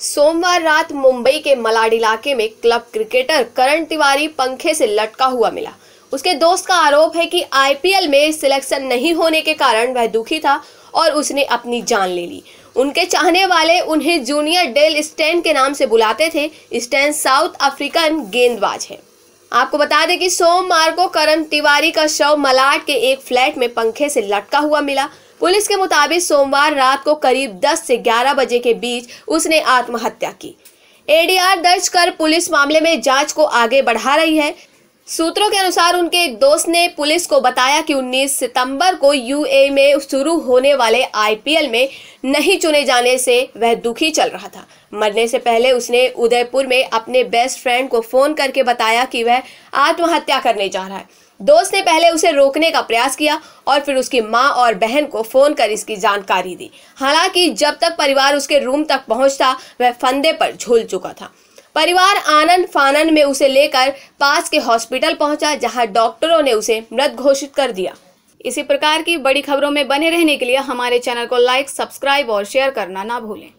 सोमवार रात मुंबई के मलाड इलाके में क्लब क्रिकेटर करण तिवारी पंखे से लटका हुआ मिला उसके दोस्त का आरोप है कि आईपीएल में सिलेक्शन नहीं होने के कारण वह दुखी था और उसने अपनी जान ले ली उनके चाहने वाले उन्हें जूनियर डेल स्टैन के नाम से बुलाते थे स्टैन साउथ अफ्रीकन गेंदबाज है आपको बता दें कि सोमवार को करण तिवारी का शव मलाड के एक फ्लैट में पंखे से लटका हुआ मिला पुलिस के मुताबिक सोमवार रात को करीब 10 से 11 बजे के बीच उसने आत्महत्या की एडीआर दर्ज कर पुलिस मामले में जांच को आगे बढ़ा रही है सूत्रों के अनुसार उनके एक दोस्त ने पुलिस को बताया कि 19 सितंबर को यूए में शुरू होने वाले आईपीएल में नहीं चुने जाने से वह दुखी चल रहा था मरने से पहले उसने उदयपुर में अपने बेस्ट फ्रेंड को फोन करके बताया कि वह आत्महत्या करने जा रहा है दोस्त ने पहले उसे रोकने का प्रयास किया और फिर उसकी माँ और बहन को फोन कर इसकी जानकारी दी हालांकि जब तक परिवार उसके रूम तक पहुंचता वह फंदे पर झूल चुका था परिवार आनंद फानंद में उसे लेकर पास के हॉस्पिटल पहुंचा जहां डॉक्टरों ने उसे मृत घोषित कर दिया इसी प्रकार की बड़ी खबरों में बने रहने के लिए हमारे चैनल को लाइक सब्सक्राइब और शेयर करना ना भूलें